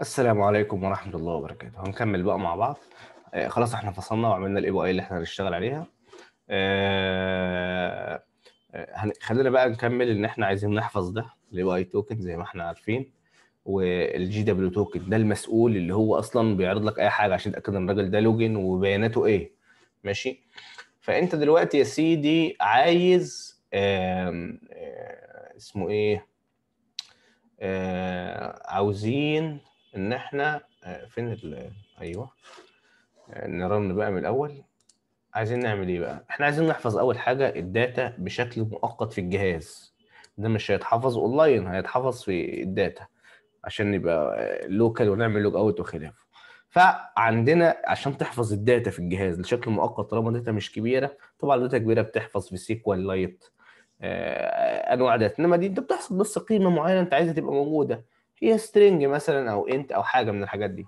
السلام عليكم ورحمة الله وبركاته هنكمل بقى مع بعض آه، خلاص احنا فصلنا وعملنا الاي بي اي اللي احنا هنشتغل عليها آه، آه، خلينا بقى نكمل ان احنا عايزين نحفظ ده الاي بي اي توكن زي ما احنا عارفين والجي دبليو توكن ده المسؤول اللي هو اصلا بيعرض لك اي حاجه عشان تتاكد ان الراجل ده لوجن وبياناته ايه ماشي فانت دلوقتي يا سيدي عايز اسمه ايه عاوزين ان احنا آه، فين ال... ايوه آه، نرن بقى من الاول عايزين نعمل ايه بقى احنا عايزين نحفظ اول حاجه الداتا بشكل مؤقت في الجهاز ده مش هيتحفظ اونلاين هيتحفظ في الداتا عشان نبقى لوكال آه، ونعمل لوج اوت وخلافه فعندنا عشان تحفظ الداتا في الجهاز بشكل مؤقت طالما الداتا مش كبيره طبعا الداتا كبيره بتحفظ في سيكوال لايت انواع داتا انما دي انت بتحصل بس قيمه معينه انت عايزها تبقى موجوده هي سترينج مثلا او انت او حاجه من الحاجات دي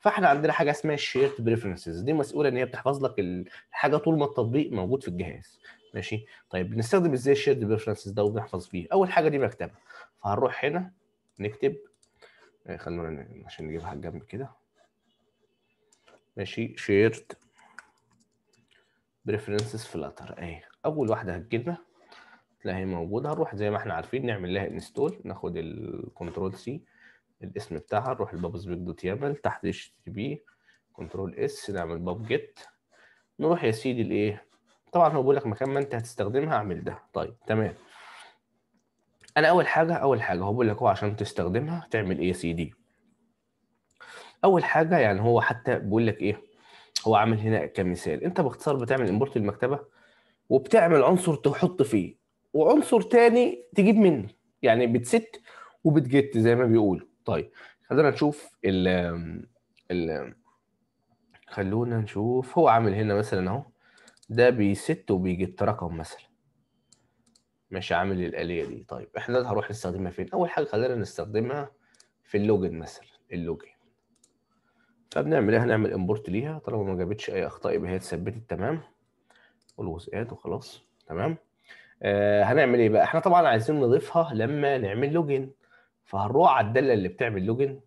فاحنا عندنا حاجه اسمها الشيرت بريفرنسز دي مسؤوله ان هي بتحفظ لك الحاجه طول ما التطبيق موجود في الجهاز ماشي طيب بنستخدم ازاي الشيرت بريفرنسز ده وبنحفظ فيه اول حاجه دي مكتبه فهنروح هنا نكتب آه، خلونا عشان نجيبها على الجنب كده ماشي شيرت بريفرنسز فلاتر اهي اول واحده هتجيلنا تلاقيها موجوده هنروح زي ما احنا عارفين نعمل لها انستول ناخد الكنترول سي الاسم بتاعها نروح البابز بيج دوت يامل تحت اتش تي بي كنترول اس نعمل باب جيت نروح يا سيدي الايه طبعا هو بيقول لك مكان ما انت هتستخدمها اعمل ده طيب تمام انا اول حاجه اول حاجه هو بيقول لك هو عشان تستخدمها تعمل ايه يا سيدي اول حاجه يعني هو حتى بيقول لك ايه هو عامل هنا كمثال انت باختصار بتعمل امبورت المكتبه وبتعمل عنصر تحط فيه وعنصر تاني تجيب منه يعني بتست وبتجت زي ما بيقولوا طيب خلينا نشوف ال ال خلونا نشوف هو عامل هنا مثلا اهو ده بيست وبيجيب رقم مثلا مش عامل الآلية دي طيب احنا هنروح نستخدمها فين؟ أول حاجة خلينا نستخدمها في اللوجن مثلا اللوجن فبنعمل ايه؟ هنعمل امبورت ليها طالما ما جابتش أي أخطاء يبقى هي اتثبتت تمام والوز اد إيه؟ وخلاص تمام آه هنعمل ايه بقى؟ احنا طبعا عايزين نضيفها لما نعمل لوجن فهنروح على الداله اللي بتعمل لوجن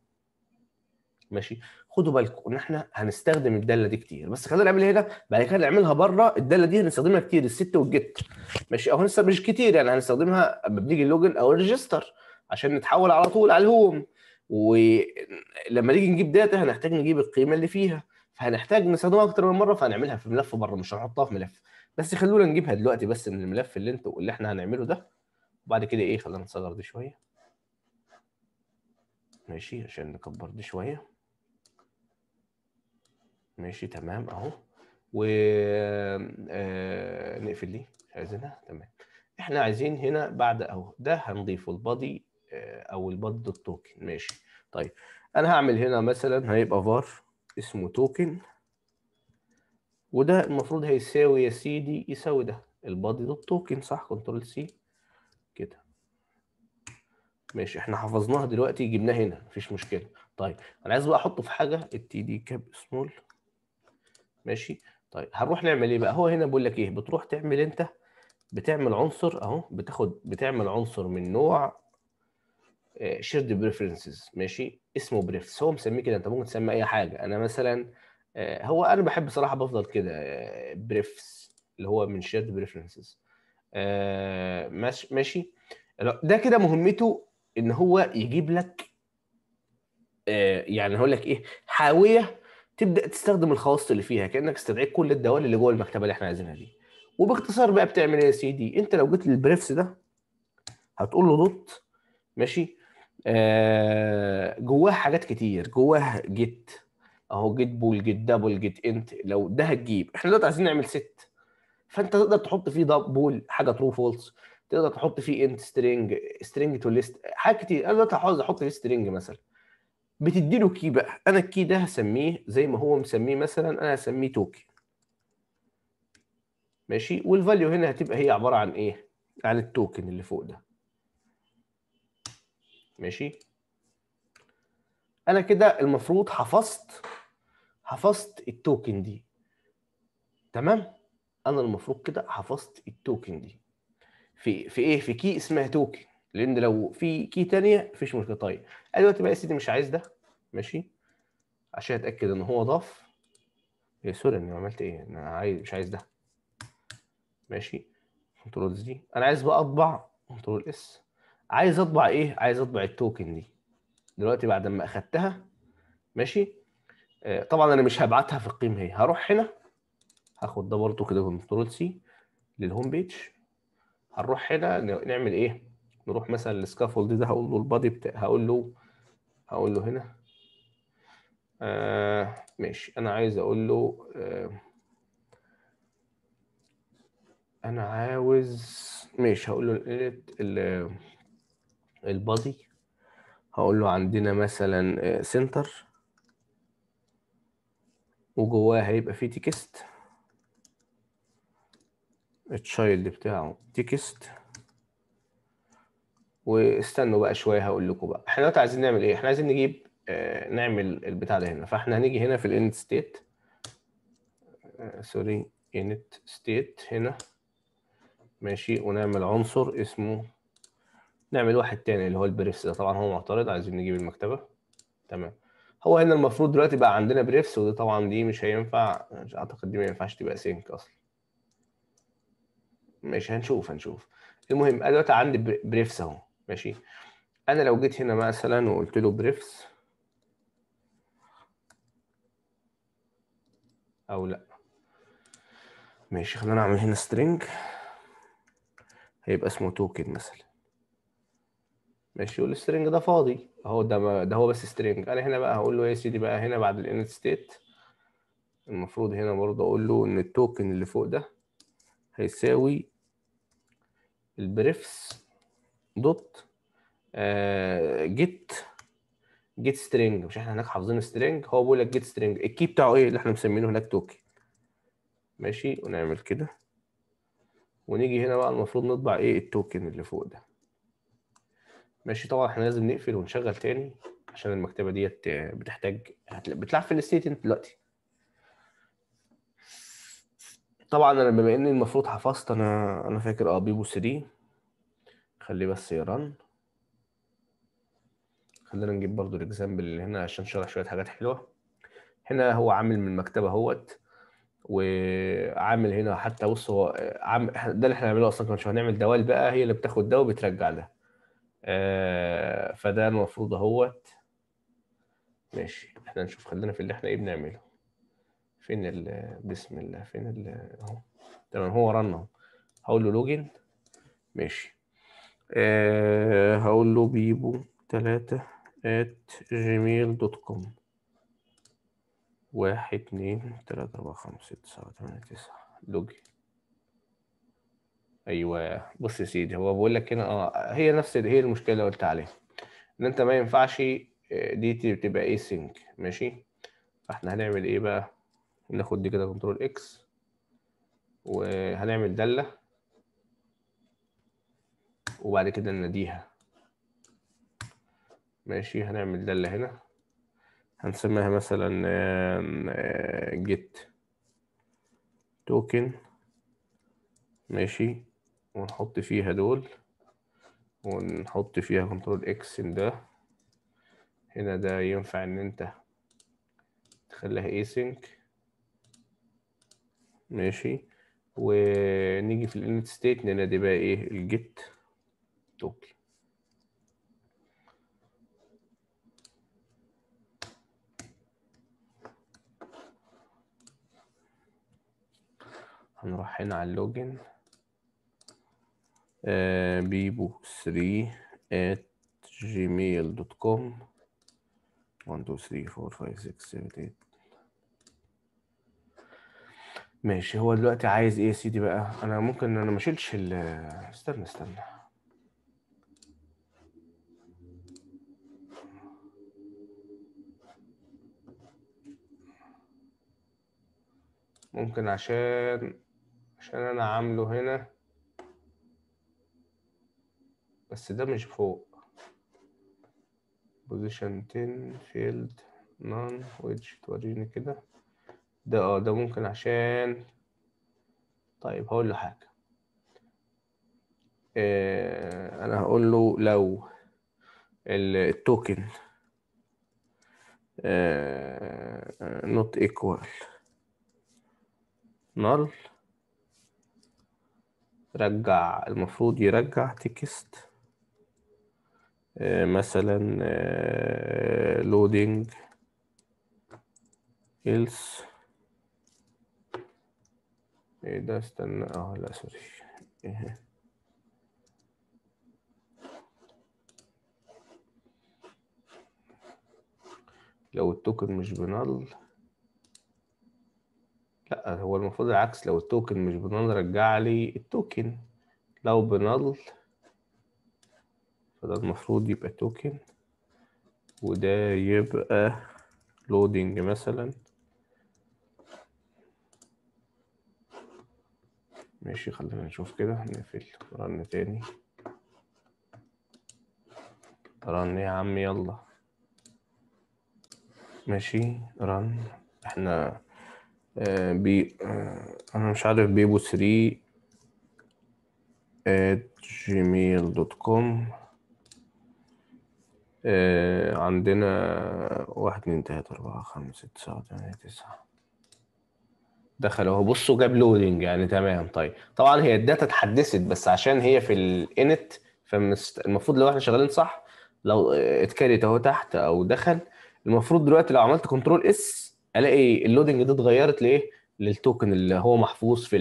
ماشي خدوا بالكم ان احنا هنستخدم الداله دي كتير بس خلينا نعمل هنا بعد كده نعملها بره الداله دي هنستخدمها كتير الست والجت ماشي او هنستخدم مش كتير يعني هنستخدمها لما بنيجي اللوجن او الريجستر عشان نتحول على طول على الهوم ولما نيجي نجيب داتا هنحتاج نجيب القيمه اللي فيها فهنحتاج نستخدمها اكتر من مره فهنعملها في ملف بره مش هنحطها في ملف بس خلونا نجيبها دلوقتي بس من الملف اللي انتوا اللي احنا هنعمله ده وبعد كده ايه خلينا نصغر دي شويه ماشي عشان نكبر دي شويه ماشي تمام اهو و آه، نقفل دي مش عايزينها تمام احنا عايزين هنا بعد اهو ده هنضيفه البادي آه، او البادي دوت توكن ماشي طيب انا هعمل هنا مثلا هيبقى فار اسمه توكن وده المفروض هيساوي يا سيدي يساوي ده البادي دوت توكن صح كنترول سي كده ماشي احنا حفظناها دلوقتي جبناها هنا مفيش مشكله طيب انا عايز بقى احطه في حاجه التي دي كاب سمول ماشي طيب هنروح نعمل ايه بقى هو هنا بيقول لك ايه بتروح تعمل انت بتعمل عنصر اهو بتاخد بتعمل عنصر من نوع شيرد آه، بريفرنسز ماشي اسمه بريفس هو مسميه كده انت ممكن تسمي اي حاجه انا مثلا آه، هو انا بحب صراحه بفضل كده بريفس آه، اللي هو من شيرد بريفرنسز ماشي ده كده مهمته ان هو يجيب لك آه، يعني هقول لك ايه حاويه تبدا تستخدم الخواص اللي فيها كانك استدعيت كل الدوال اللي جوه المكتبه اللي احنا عايزينها دي وباختصار بقى بتعمل ايه يا سيدي انت لو جيت للبريفس ده هتقول له دوت ماشي آه جواه حاجات كتير جواه جيت اهو جيت بول جيت دبل جيت انت لو ده هتجيب احنا دلوقتي عايزين نعمل ست فانت تقدر تحط فيه بول حاجه ترو فولس تقدر تحط فيه انت سترينج سترينج تو ليست حاجات كتير انا دلوقتي عاوز احط فيه سترينج مثلا بتدي له كي بقى انا الكي ده هسميه زي ما هو مسميه مثلا انا هسميه توكي ماشي والفاليو هنا هتبقى هي عباره عن ايه عن التوكن اللي فوق ده ماشي انا كده المفروض حفظت حفظت التوكن دي تمام انا المفروض كده حفظت التوكن دي في في ايه في كي اسمها توكن لان لو في كي ثانيه مفيش مشكله طيب انا دلوقتي بقى يا سيدي مش عايز ده ماشي عشان اتاكد ان هو ضاف يا إيه، سوري انا عملت ايه انا عايز مش عايز ده ماشي كنترول دي انا عايز بقى اطبع كنترول اس عايز اطبع ايه عايز اطبع التوكن دي دلوقتي بعد ما اخدتها ماشي آه، طبعا انا مش هبعتها في القيم هي هروح هنا هاخد ده برده كده كنترول سي للهوم بيج هنروح هنا نعمل ايه نروح مثلا السكافولد ده هقول له البادي بتاع هقول له هقول له هنا آه ماشي انا عايز اقول له آه انا عاوز ماشي هقول له البادي هقول له عندنا مثلا آه، سنتر وجواه هيبقى فيه تكست التشايلد بتاعه تكست واستنوا بقى شويه هقول لكم بقى احنا دلوقتي عايزين نعمل ايه احنا عايزين نجيب آه نعمل البتاع ده هنا فاحنا هنيجي هنا في الانت ستيت سوري انت ستيت هنا ماشي ونعمل عنصر اسمه نعمل واحد تاني اللي هو البريفس ده طبعا هو معترض عايزين نجيب المكتبه تمام هو هنا المفروض دلوقتي بقى عندنا بريفس وده طبعا دي مش هينفع اعتقد دي ما ينفعش تبقى سينك اصلا ماشي هنشوف هنشوف المهم انا دلوقتي عندي بريفس اهو ماشي انا لو جيت هنا مثلا وقلت له بريفس او لا ماشي خلينا اعمل هنا سترينج هيبقى اسمه توكن مثلا ماشي والسترينج ده فاضي اهو ده ده هو بس سترينج انا هنا بقى هقول له يا سيدي بقى هنا بعد الانت ستيت المفروض هنا برضه اقول له ان التوكن اللي فوق ده هيساوي البريفس دوت آه، جيت جيت سترينج مش احنا هناك حافظين سترينج هو بيقول لك جيت سترينج الكي بتاعه ايه اللي احنا مسمينه هناك توكن ماشي ونعمل كده ونيجي هنا بقى المفروض نطبع ايه التوكن اللي فوق ده ماشي طبعا احنا لازم نقفل ونشغل تاني عشان المكتبه ديت بتحتاج بتلعب في الستيت انت دلوقتي طبعا انا بما اني المفروض حفظت انا انا فاكر اه بيبو 3 خليه بس يرن خلينا نجيب برضو الاكزامبل اللي هنا عشان نشرح شويه حاجات حلوه هنا هو عامل من المكتبه اهوت وعامل هنا حتى بص هو عامل ده اللي احنا هنعمله اصلا كنا هنعمل دوال بقى هي اللي بتاخد ده وبترجع ده آه فده المفروض اهوت ماشي احنا نشوف خلينا في اللي احنا ايه بنعمله فين ال بسم الله فين ال اهو تمام هو رن اهو هقول له لوجن ماشي أه هقول له بيبو تلاتة ات جيميل دوت كوم واحد اتنين تلاتة أربعة خمسة ستة سبعة تمانية تسعة لوجن ايوه بص يا سيدي هو بيقول لك هنا اه هي نفس هي المشكله اللي قلت عليها ان انت ما ينفعش آه، دي تبقى اي سينك ماشي فاحنا هنعمل ايه بقى ناخد دي كده كنترول اكس وهنعمل دالة وبعد كده نناديها ماشي هنعمل دالة هنا هنسميها مثلا جيت توكن آه، ماشي ونحط فيها دول ونحط فيها كنترول اكس ده هنا ده ينفع ان انت تخليها ايسينك ماشي ونيجي في الانت ستيت ننادي بقى ايه الجيت اوكي هنروح هنا على اللوجن آه بيبو 3 at gmail.com 1 2 3 4 5 6 7 8 ماشي هو دلوقتي عايز ايه يا سيدي بقى انا ممكن انا ما اشيلش ال استنى استنى ممكن عشان عشان انا عامله هنا بس ده مش فوق بوزيشن 10 فيلد نان ويتش توريني كده ده اه ده ممكن عشان طيب هقول له حاجة آه أنا هقول له لو التوكن نوت ايكوال نل رجع المفروض يرجع تكست آه، مثلا لودينج آه، else ايه ده استنى اه لا سوري ايه لو التوكن مش بنال لا هو المفروض العكس لو التوكن مش بنال رجع لي التوكن لو بنال فده المفروض يبقى توكن وده يبقى لودنج مثلا ماشي خلينا نشوف كده نقفل رن تاني رن يا عم يلا ماشي رن احنا آه، بي آه، انا مش عارف بيبو 3 آه، جيميل دوت كوم عندنا واحد اتنين تلاتة أربعة خمسة ستة سبعة تمانية تسعة دخل اهو بصوا جاب لودنج يعني تمام طيب طبعا هي الداتا اتحدثت بس عشان هي في الانت فالمفروض لو احنا شغالين صح لو اتكريت اهو تحت او دخل المفروض دلوقتي لو عملت كنترول اس الاقي اللودنج دي اتغيرت لايه؟ للتوكن اللي هو محفوظ في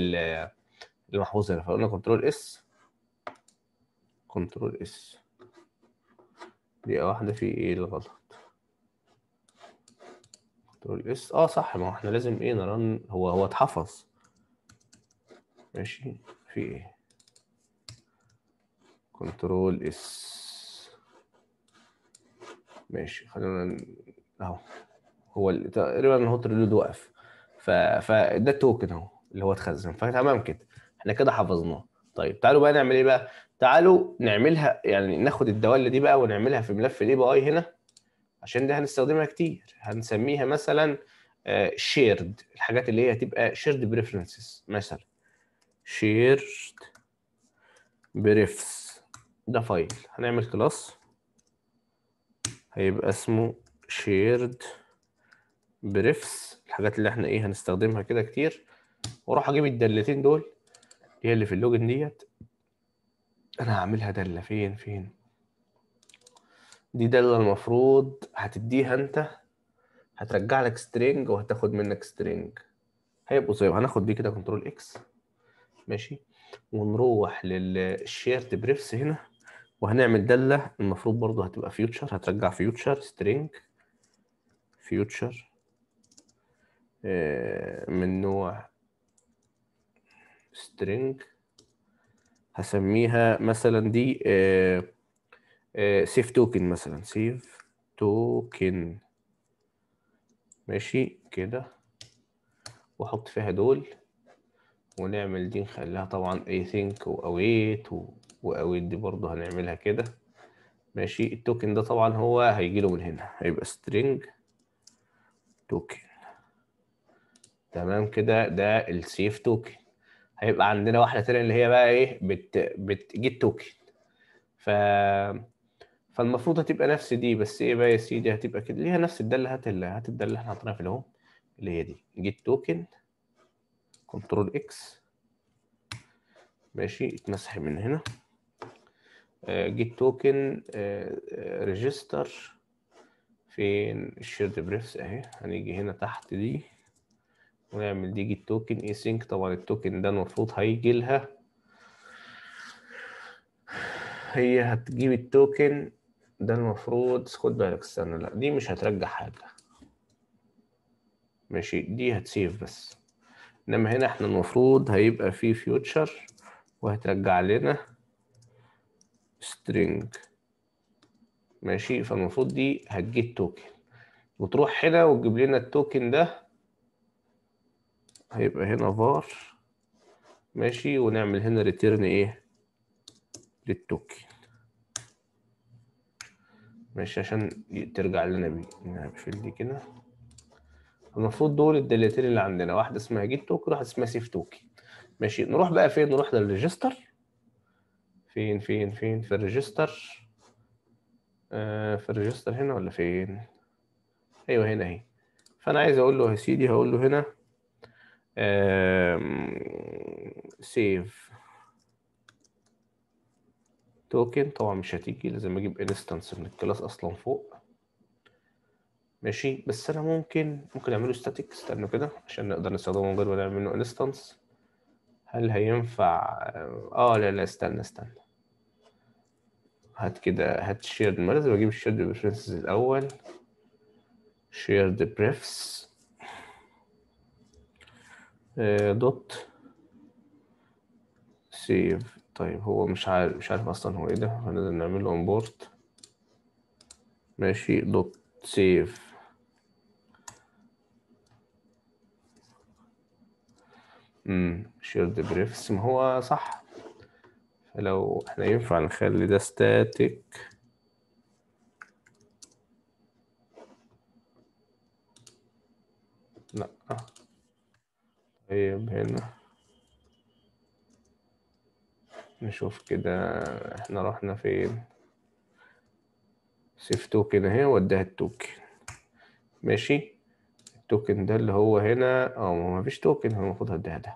المحفوظ هنا فقلنا كنترول اس كنترول اس دقيقة واحدة في ايه الغلط كنترول اس إيه؟ اه صح ما هو احنا لازم ايه نرن هو هو اتحفظ ماشي في ايه كنترول اس ماشي خلينا اهو هو تقريبا الهوت ريلود وقف ف فده التوكن اهو اللي هو اتخزن فتمام كده احنا كده حفظناه طيب تعالوا بقى نعمل ايه بقى تعالوا نعملها يعني ناخد الدوله دي بقى ونعملها في ملف الاي بي اي هنا عشان دي هنستخدمها كتير هنسميها مثلا شيرد آه، الحاجات اللي هي هتبقى شيرد بريفرنسز مثلا شيرد بريفس ده فايل هنعمل كلاس هيبقى اسمه شيرد بريفس الحاجات اللي احنا ايه هنستخدمها كده كتير واروح اجيب الدالتين دول هي اللي في اللوجن ديت انا هعملها داله فين فين دي دالة المفروض هتديها انت هترجع لك سترينج وهتاخد منك سترينج هيبقوا زي هناخد دي كده كنترول اكس ماشي ونروح للشيرت بريفس هنا وهنعمل دالة المفروض برضو هتبقى فيوتشر هترجع فيوتشر سترينج فيوتشر من نوع string هسميها مثلا دي آه، سيف آه، توكن مثلا سيف توكن ماشي كده واحط فيها دول ونعمل دي نخليها طبعا اي ثينك واويت واويت دي برضه هنعملها كده ماشي التوكن ده طبعا هو هيجيله من هنا هيبقى سترينج توكن تمام كده ده السيف توكن هيبقى عندنا واحده تانية اللي هي بقى ايه بت بت جيت توكن ف فالمفروض هتبقى نفس دي بس ايه بقى يا سيدي هتبقى كده ليها نفس الداله هات الداله اللي احنا حاطينها في الهوم اللي هي دي جيت توكن كنترول اكس ماشي اتمسح من هنا جيت توكن ريجستر فين الشيرد بريفس اهي هنيجي هنا تحت دي ونعمل دي جيت توكن اي سينك طبعا التوكن ده المفروض هيجي لها هي هتجيب التوكن ده المفروض خد بالك استنى لا دي مش هترجع حاجة ماشي دي هتسيف بس انما هنا احنا المفروض هيبقى في فيوتشر وهترجع لنا string ماشي فالمفروض دي هتجيب توكن وتروح هنا وتجيب لنا التوكن ده هيبقى هنا var ماشي ونعمل هنا ريتيرن ايه للتوكن ماشي عشان ترجع لنا بيه دي كده المفروض دول الدالتين اللي عندنا واحده اسمها جيت توكن واحده اسمها سيف توكن ماشي نروح بقى فين نروح للريجستر فين فين فين في الريجستر آه في الريجستر هنا ولا فين ايوه هنا اهي فانا عايز اقول له يا سيدي هقول له هنا سيف توكن طبعا مش هتيجي لازم اجيب انستنس من الكلاس اصلا فوق ماشي بس انا ممكن ممكن اعمله ستاتيك استنى كده عشان نقدر نستخدمه من غير ما نعمل منه انستنس هل هينفع اه لا لا استنى استنى هات كده هات شيرد ما لازم اجيب الشيرد بريفرنسز الاول شيرد بريفس دوت سيف طيب هو مش عارف مش عارف اصلا هو ايه ده هنقدر نعمل له امبورت ماشي دوت سيف امم دي بريفس ما هو صح فلو احنا ينفع نخلي ده ستاتيك لا طيب هنا نشوف كده احنا رحنا فين سيف توكن اهي وديها التوكن ماشي التوكن ده اللي هو هنا اه ما فيش توكن هو المفروض هديها ده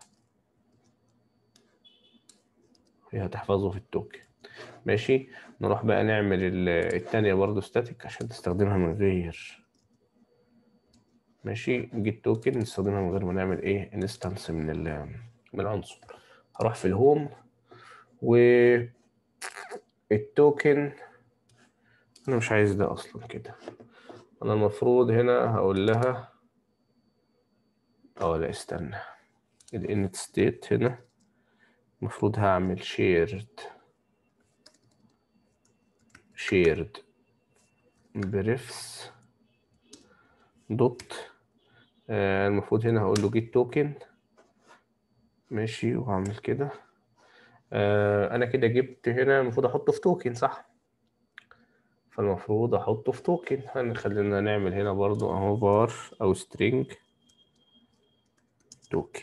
هي هتحفظه في التوكن ماشي نروح بقى نعمل التانية برضو ستاتيك عشان تستخدمها من غير ماشي جيت توكن نستخدمها من غير ما نعمل ايه انستنس من من العنصر هروح في الهوم و التوكن انا مش عايز ده اصلا كده انا المفروض هنا هقول لها اه لا استنى الانت ستيت هنا المفروض هعمل شيرد شيرد بريفس دوت المفروض هنا هقول له جيت توكن ماشي وهعمل كده آه، انا كده جبت هنا المفروض احطه في توكن صح فالمفروض احطه في توكن يعني هنخلينا نعمل هنا برضو اهو بار او سترينج توكن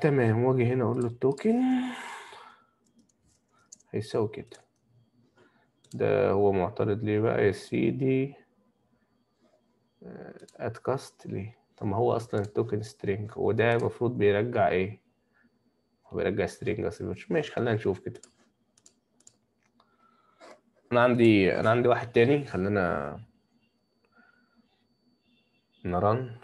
تمام واجي هنا اقول له التوكن هيساوي كده ده هو معترض ليه بقى يا سيدي اتكاست آه، ليه طب ما هو اصلا التوكن سترينج وده المفروض بيرجع ايه هو بيرجع سترينج اصلا ماشي خلينا نشوف كده انا عندي انا عندي واحد تاني خلينا نرن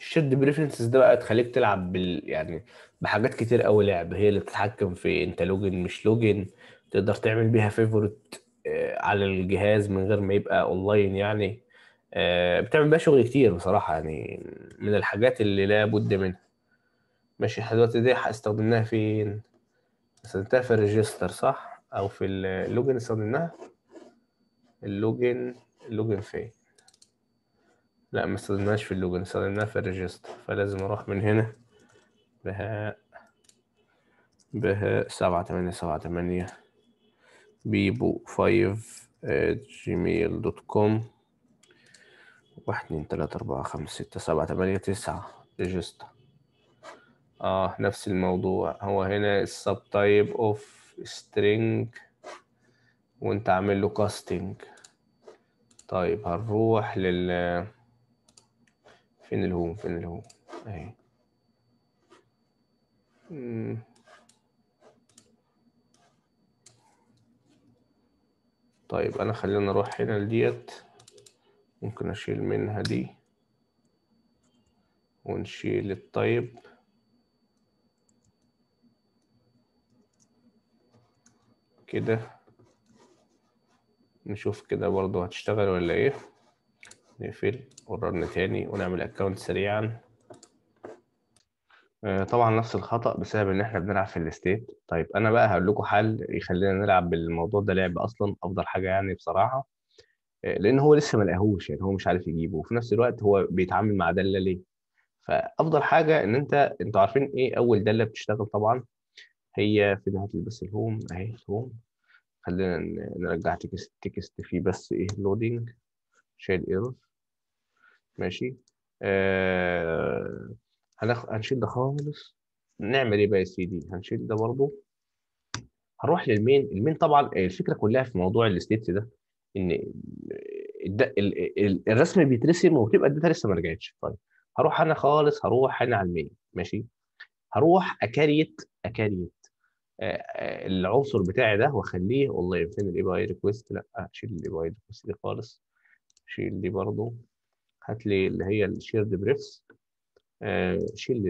الشد بريفرنسز ده بقى تخليك تلعب بال يعني بحاجات كتير قوي لعب هي اللي بتتحكم في انت لوجن مش لوجن تقدر تعمل بيها فيفورت آه، على الجهاز من غير ما يبقى اونلاين يعني آه، بتعمل بقى شغل كتير بصراحة يعني من الحاجات اللي لا بد منها ماشي دلوقتي دي استخدمناها فين استخدمتها في الريجستر صح او في اللوجن استخدمناها اللوجن اللوجن فين لا ما استخدمناش في اللوجن استخدمناها في الريجستر فلازم اروح من هنا بها بها سبعة تمانية سبعة تمانية بيبو فايف جيميل دوت كوم واحد اتنين تلاتة أربعة خمسة ستة سبعة تمانية تسعة ريجستا اه نفس الموضوع هو هنا السب تايب اوف سترينج وانت عامل له كاستنج طيب هنروح لل فين الهوم فين الهوم اهي طيب انا خلينا نروح هنا لديت ممكن أشيل منها دي ونشيل الطيب كده نشوف كده برضو هتشتغل ولا ايه نقفل ورن تاني ونعمل اكونت سريعا آه، طبعا نفس الخطأ بسبب ان احنا بنلعب في الستيت طيب انا بقى هقول لكم حل يخلينا نلعب بالموضوع ده لعب اصلا افضل حاجة يعني بصراحة لان هو لسه ما لقاهوش يعني هو مش عارف يجيبه وفي نفس الوقت هو بيتعامل مع داله ليه فافضل حاجه ان انت انتوا عارفين ايه اول داله بتشتغل طبعا هي في نهايه بس الهوم اهي الهوم خلينا نرجع تكست تكست فيه بس ايه لودنج شيل ايرور ماشي آه هنشيل ده خالص نعمل ايه بقى يا سيدي هنشيل ده برضه هروح للمين المين طبعا الفكره كلها في موضوع الستيتس ده ان الرسم بيترسم وبتبقى الداتا لسه ما رجعتش طيب هروح انا خالص هروح انا على المين ماشي هروح اكريت اكريت العنصر بتاعي ده واخليه والله فين الاي بي ريكويست لا اشيل الاي بي ريكويست دي خالص شيل دي برضه هات لي اللي هي الشيرد بريفس شيل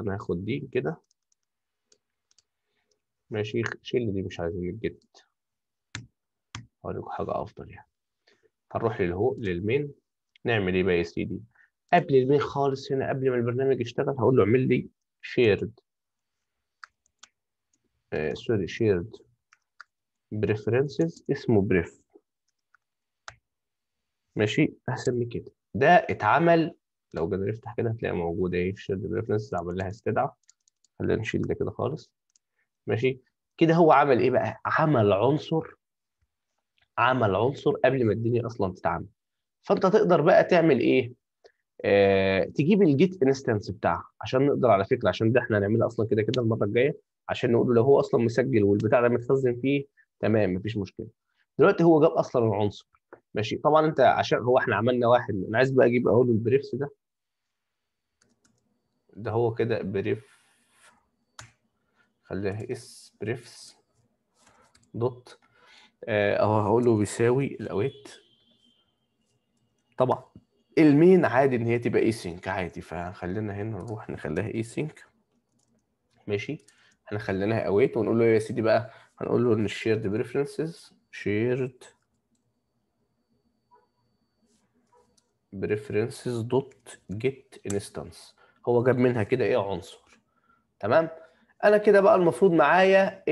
انا هاخد دي كده ماشي شيل دي مش عايزين الجد هوريكم حاجة أفضل يعني هنروح للهو للمين نعمل إيه بقى يا سيدي قبل المين خالص هنا قبل ما البرنامج يشتغل هقول له اعمل لي شيرد سوري شيرد بريفرنسز اسمه بريف ماشي هسمي كده ده اتعمل لو جينا نفتح كده هتلاقيها موجوده اهي شيرد بريفرنسز عمل لها استدعاء خلينا نشيل ده كده خالص ماشي كده هو عمل ايه بقى عمل عنصر عمل عنصر قبل ما الدنيا اصلا تتعمل فانت تقدر بقى تعمل ايه آه، تجيب الجيت انستنس بتاعها عشان نقدر على فكره عشان ده احنا هنعملها اصلا كده كده المره الجايه عشان نقول لو هو اصلا مسجل والبتاع ده متخزن فيه تمام مفيش مشكله دلوقتي هو جاب اصلا العنصر ماشي طبعا انت عشان هو احنا عملنا واحد انا عايز بقى اجيب اهو البريفس ده ده هو كده بريف خليها اس بريفس دوت آه، اهو هقول له بيساوي الاويت طبعا المين عادي ان هي تبقى اي سينك عادي فخلينا هنا نروح نخليها اي سينك ماشي احنا خليناها اويت ونقول له يا سيدي بقى هنقول له ان الشيرد بريفرنسز شيرد بريفرنسز دوت جيت انستانس هو جاب منها كده ايه عنصر تمام انا كده بقى المفروض معايا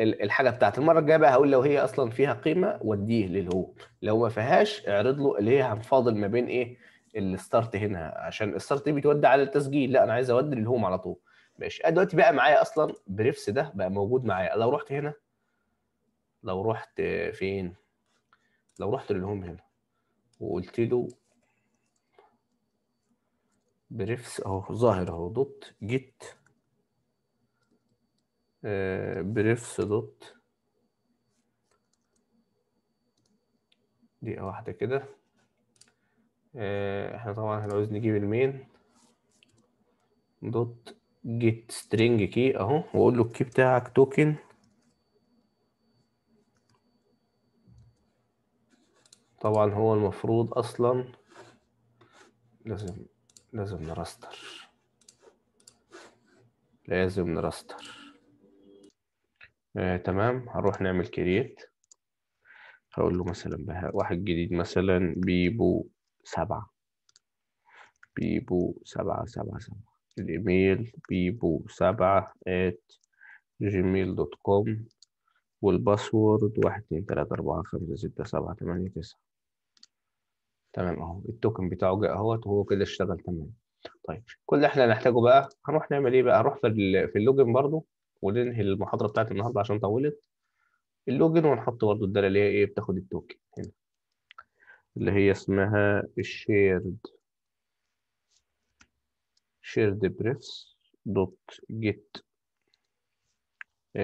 الحاجه بتاعت المره الجايه بقى هقول لو هي اصلا فيها قيمه وديه للهو لو ما فيهاش اعرض له اللي هي هنفاضل ما بين ايه الستارت هنا عشان الستارت بيتودى على التسجيل لا انا عايز اودي للهوم على طول ماشي انا دلوقتي بقى معايا اصلا بريفس ده بقى موجود معايا لو رحت هنا لو رحت فين لو رحت للهوم هنا وقلت له بريفس اهو ظاهر اهو دوت جيت بريفس دوت دقيقة واحدة كده آه، احنا طبعا هنعوز نجيب المين دوت جيت سترينج كي اهو واقول له الكي بتاعك توكن طبعا هو المفروض اصلا لازم لازم نراستر لازم نراستر آه تمام هروح نعمل كريت هقول له مثلا بها واحد جديد مثلا بيبو سبعة بيبو سبعة سبعة سبعة الإيميل بيبو سبعة at جيميل دوت كوم والباسورد واحد اتنين تلاتة أربعة خمسة ستة سبعة تمانية تسعة تمام أهو التوكن بتاعه جه أهوت وهو كده اشتغل تمام طيب كل اللي احنا هنحتاجه بقى هنروح نعمل ايه بقى هنروح في اللوجن برضه وننهي المحاضره بتاعت النهارده عشان طولت اللوجن ونحط برضو الداله اللي هي ايه بتاخد التوكن هنا اللي هي اسمها الشيرد شيرد بريفس دوت جيت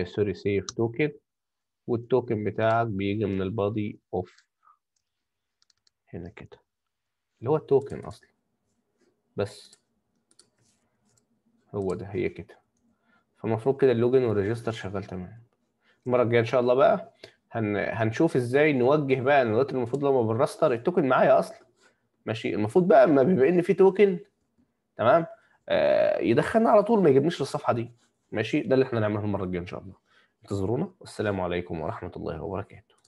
سوري سيف توكن والتوكن بتاعك بيجي من البادي اوف هنا كده اللي هو التوكن اصلا بس هو ده هي كده فالمفروض كده اللوجن والريجستر شغال تمام المره الجايه ان شاء الله بقى هن... هنشوف ازاي نوجه بقى انا دلوقتي المفروض لما بالراستر التوكن معايا اصلا ماشي المفروض بقى اما بما ان في توكن تمام آه يدخلنا على طول ما يجيبنيش للصفحه دي ماشي ده اللي احنا نعمله المره الجايه ان شاء الله انتظرونا والسلام عليكم ورحمه الله وبركاته